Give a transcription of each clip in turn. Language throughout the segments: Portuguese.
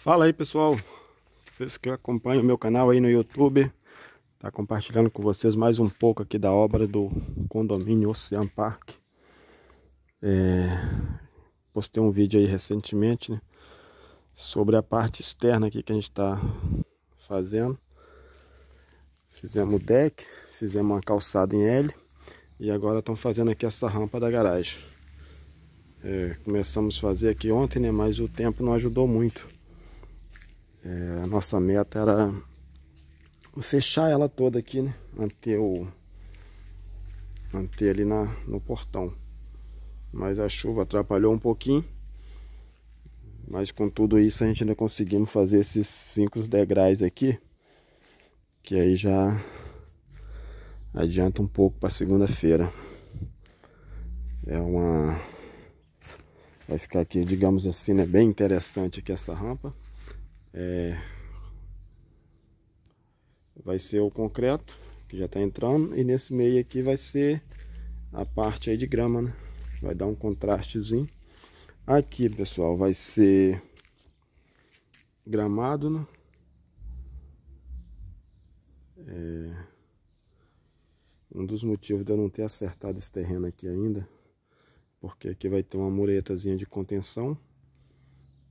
Fala aí pessoal, vocês que acompanham o meu canal aí no YouTube, tá compartilhando com vocês mais um pouco aqui da obra do condomínio Ocean Park. É, postei um vídeo aí recentemente né, sobre a parte externa aqui que a gente está fazendo. Fizemos o deck, fizemos uma calçada em L e agora estão fazendo aqui essa rampa da garagem. É, começamos a fazer aqui ontem, né, mas o tempo não ajudou muito é, a nossa meta era fechar ela toda aqui, né? Manter o... Manter ali na, no portão. Mas a chuva atrapalhou um pouquinho. Mas com tudo isso a gente ainda conseguimos fazer esses cinco degraus aqui. Que aí já adianta um pouco para segunda-feira. É uma... Vai ficar aqui, digamos assim, né? Bem interessante aqui essa rampa é, vai ser o concreto, que já está entrando, e nesse meio aqui vai ser a parte aí de grama, né? Vai dar um contrastezinho. Aqui, pessoal, vai ser gramado, né? É... Um dos motivos de eu não ter acertado esse terreno aqui ainda, porque aqui vai ter uma muretazinha de contenção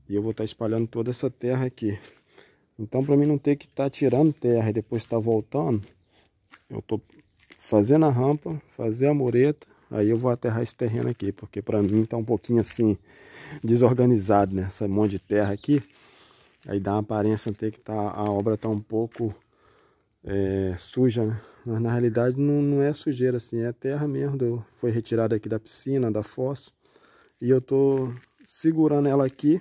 e eu vou estar tá espalhando toda essa terra aqui. Então, para mim não ter que estar tá tirando terra e depois estar tá voltando, eu estou fazendo a rampa, fazer a mureta, aí eu vou aterrar esse terreno aqui, porque para mim está um pouquinho assim, desorganizado, né? Essa monte de terra aqui, aí dá uma aparência ter que estar a obra está um pouco é, suja, né? Mas na realidade não, não é sujeira assim, é terra mesmo, do, foi retirada aqui da piscina, da fossa, e eu estou segurando ela aqui,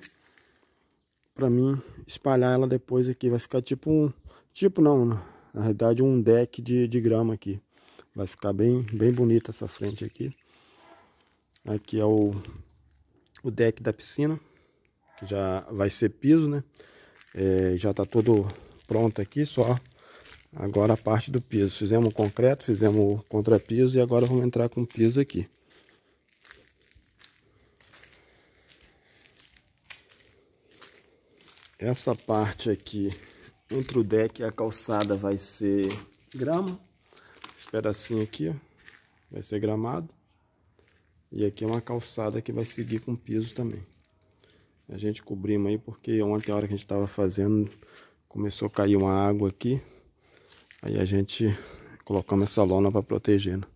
para mim espalhar ela depois aqui. Vai ficar tipo um... Tipo não, né? na realidade um deck de, de grama aqui. Vai ficar bem, bem bonita essa frente aqui. Aqui é o, o deck da piscina, que já vai ser piso, né? É, já tá todo pronto aqui, só agora a parte do piso. Fizemos o concreto, fizemos o contrapiso e agora vamos entrar com o piso aqui. essa parte aqui entre o deck e a calçada vai ser grama. Esse pedacinho assim aqui, ó, vai ser gramado. E aqui é uma calçada que vai seguir com piso também. A gente cobrimos aí porque ontem, a hora que a gente estava fazendo, começou a cair uma água aqui. Aí a gente colocamos essa lona para proteger. Né?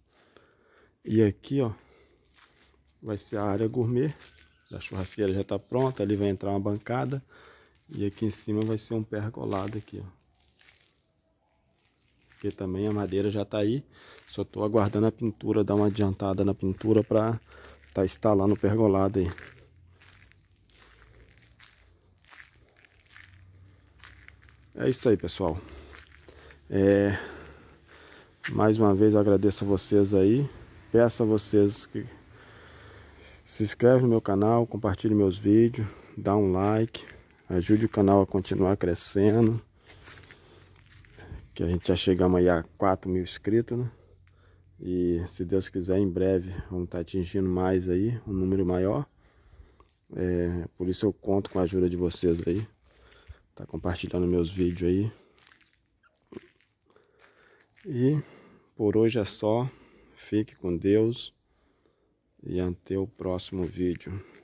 E aqui, ó, vai ser a área gourmet. A churrasqueira já está pronta, ali vai entrar uma bancada. E aqui em cima vai ser um pergolado aqui, ó. Porque também a madeira já tá aí. Só tô aguardando a pintura, dar uma adiantada na pintura para tá instalando o pergolado aí. É isso aí, pessoal. É... Mais uma vez eu agradeço a vocês aí. Peço a vocês que se inscreve no meu canal, compartilhe meus vídeos, dá um like. Ajude o canal a continuar crescendo. Que a gente já chegamos aí a 4 mil inscritos, né? E se Deus quiser, em breve vamos estar tá atingindo mais aí, um número maior. É, por isso eu conto com a ajuda de vocês aí. Tá compartilhando meus vídeos aí. E por hoje é só. Fique com Deus. E até o próximo vídeo.